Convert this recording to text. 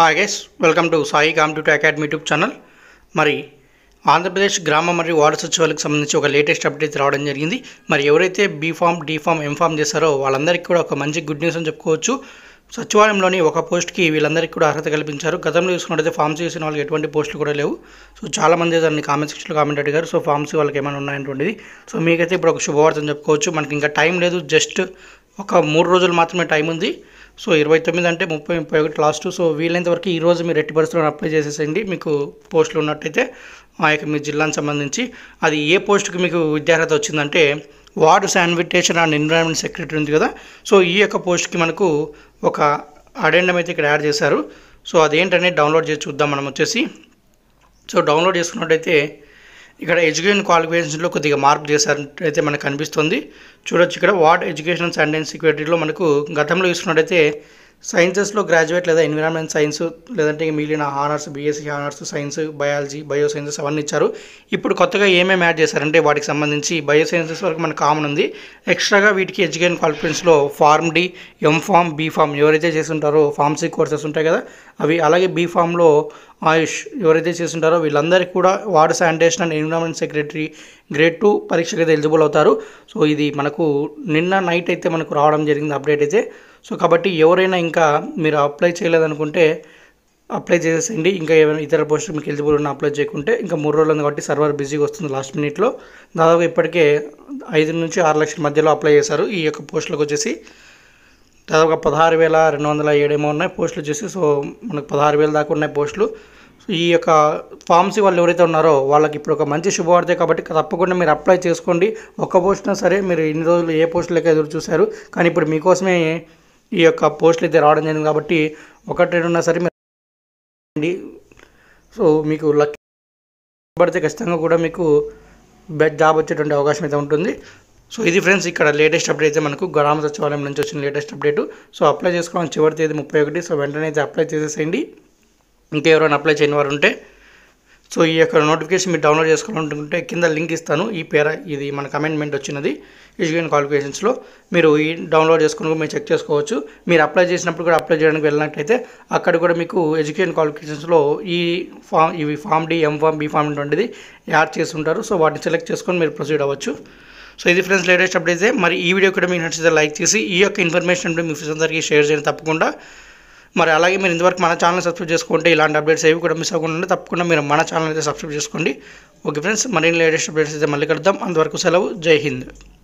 hi guys welcome to Sai competitive academy YouTube channel మరి ఆంధ్రప్రదేశ్ గ్రామ మరియు వార్డు సచివాలకు సంబంధించి ఒక లేటెస్ట్ అప్డేట్ రావడం జరిగింది మరి ఎవరైతే బీఫామ్ డిఫామ్ ఎంఫామ్ చేశారో వాళ్ళందరికీ కూడా ఒక మంచి గుడ్ న్యూస్ అని చెప్పుకోవచ్చు సచివాలయంలోని ఒక పోస్ట్కి వీళ్ళందరికీ కూడా అర్హత కల్పించారు గతంలో చూసుకున్నట్టయితే ఫార్మ్సీ చేసిన వాళ్ళకి ఎటువంటి పోస్టులు కూడా లేవు సో చాలామంది దాన్ని కామెంట్ సెక్షన్లో కామెంట్ అడిగారు సో ఫార్మ్సీ వాళ్ళకి ఏమైనా ఉన్నాయనేటువంటిది సో మీకైతే ఇప్పుడు ఒక శుభవార్త అని చెప్పుకోవచ్చు మనకి ఇంకా టైం లేదు జస్ట్ ఒక మూడు రోజులు మాత్రమే టైం ఉంది సో ఇరవై తొమ్మిది అంటే ముప్పై ముప్పై ఒకటి లాస్ట్ సో వీలైనంత వరకు ఈరోజు మీరు ఎట్టి పరిస్థితుల్లో అప్లై చేసేసేయండి మీకు పోస్టులు ఉన్నట్టయితే ఆ యొక్క మీ జిల్లాకు సంబంధించి అది ఏ పోస్టుకి మీకు విద్యార్హత వచ్చిందంటే ward sanitation and environment secretary ఉంది కదా సో ఈ యొక్క పోస్ట్కి మనకు ఒక అడెండం అయితే ఇక్కడ యాడ్ చేశారు సో అదేంటనేది డౌన్లోడ్ చేసి చూద్దాం మనం వచ్చేసి సో డౌన్లోడ్ చేసుకున్నట్టయితే ఇక్కడ ఎడ్యుకేషన్ క్వాలిఫికేషన్స్లో కొద్దిగా మార్పు చేశారైతే మనకు కనిపిస్తుంది చూడొచ్చు ఇక్కడ వార్డ్ ఎడ్యుకేషన్ అండ్ అండ్ సెక్యూరిటీలో మనకు గతంలో చూసుకున్నట్టయితే సైన్సెస్లో గ్రాడ్యుయేట్ లేదా ఎన్విరాన్మెంట్ సైన్స్ లేదంటే మిగిలిన honours BSc honours science biology bio sciences అవన్నీ ఇచ్చారు ఇప్పుడు కొత్తగా ఏమేమి యాడ్ చేశారంటే వాటికి సంబంధించి బయో సైన్సెస్ వరకు మనకు కామన్ ఉంది ఎక్స్ట్రాగా వీటికి ఎడ్యుకేషన్ క్వాలిఫికేషన్స్లో ఫార్మ్ డి బీ ఫామ్ ఎవరైతే చేస్తుంటారో ఫార్మసీ కోర్సెస్ ఉంటాయి కదా అవి అలాగే బీఫామ్లో ఆయుష్ ఎవరైతే చేస్తుంటారో వీళ్ళందరికీ కూడా water sanitation and environment secretary grade two పరీక్షకు అయితే ఎలిజిబుల్ అవుతారు సో ఇది మనకు నిన్న నైట్ అయితే మనకు రావడం జరిగింది అప్డేట్ అయితే సో కాబట్టి ఎవరైనా ఇంకా మీరు అప్లై చేయలేదనుకుంటే అప్లై చేసేయండి ఇంకా ఏమైనా ఇతర పోస్టులు మీకు ఎలిజిబుల్ ఉన్న అప్లై చేయకుంటే ఇంకా మూడు రోజులు ఉంది కాబట్టి సర్వర్ బిజీగా వస్తుంది లాస్ట్ మినిట్లో దాదాపు ఇప్పటికే ఐదు నుంచి ఆరు లక్షల మధ్యలో అప్లై చేశారు ఈ యొక్క పోస్టులకు వచ్చేసి ఒక పదహారు వేల రెండు వందల ఏడేమో ఉన్నాయి పోస్టులు చూసి సో మనకు పదహారు వేల దాకా ఉన్నాయి పోస్టులు ఈ యొక్క ఫార్మ్సీ వాళ్ళు ఎవరైతే ఉన్నారో వాళ్ళకి ఇప్పుడు ఒక మంచి శుభవార్త కాబట్టి తప్పకుండా మీరు అప్లై చేసుకోండి ఒక్క అయినా సరే మీరు ఇన్ని రోజులు ఏ పోస్టులకి ఎదురు చూశారు కానీ ఇప్పుడు మీకోసమే ఈ యొక్క పోస్టులు అయితే రావడం జరిగింది కాబట్టి ఒకటి రెండున్నా సరే మీరు సో మీకు లక్ పడితే ఖచ్చితంగా కూడా మీకు బెస్ట్ జాబ్ వచ్చేటువంటి అవకాశం అయితే ఉంటుంది సో ఇది ఫ్రెండ్స్ ఇక్కడ లేటెస్ట్ అప్డేట్ అయితే మనకు గ్రామ సచివాలయం నుంచి వచ్చిన లేటెస్ట్ అప్డేట్ సో అప్లై చేసుకోవడం చివరి తేదీ ముప్పై ఒకటి సో వెంటనే అయితే అప్లై చేసేసేయండి ఇంకెవరైనా అప్లై చేయని వారు ఉంటే సో ఈ యొక్క నోటిఫికేషన్ మీరు డౌన్లోడ్ చేసుకోవాలనుకుంటే కింద లింక్ ఇస్తాను ఈ పేర ఇది మన కమెంట్మెంట్ వచ్చినది ఎడ్యుకేషన్ క్వాలిఫికేషన్స్లో మీరు ఈ డౌన్లోడ్ చేసుకుని మీరు చెక్ చేసుకోవచ్చు మీరు అప్లై చేసినప్పుడు కూడా అప్లై చేయడానికి వెళ్ళినట్టయితే అక్కడ కూడా మీకు ఎడ్యుకేషన్ క్వాలిఫికేషన్స్లో ఈ ఫామ్ ఇవి Pharm D M Pharm B Pharm వంటిది యాడ్ చేసి ఉంటారు సో వాటిని సెలెక్ట్ చేసుకొని మీరు ప్రొసీడ్ అవ్వచ్చు సో ఇది ఫ్రెండ్స్ లేటెస్ట్ అప్డేట్ మరి ఈ వీడియో కూడా మీకు నచ్చితే లైక్ చేసి ఈ యొక్క ఇన్ఫర్మేషన్ మీ ఫ్రెండ్స్ అందరికీ షేర్ చేయండి తప్పకుండా మరి అలాగే మీరు ఇంతవరకు మన ఛానల్ సబ్స్క్రైబ్ చేసుకుంటే ఇలాంటి అప్డేట్స్ ఏవి కూడా మిస్ అవ్వకుండా తప్పకుండా మీరు మన ఛానల్ అయితే సబ్స్క్రైబ్ చేసుకోండి ఓకే ఫ్రెండ్స్ మరిన్ని లేటెస్ట్ అప్డేట్స్ అయితే మళ్ళీ కలుద్దాం అంతవరకు సెలవు జై హింద్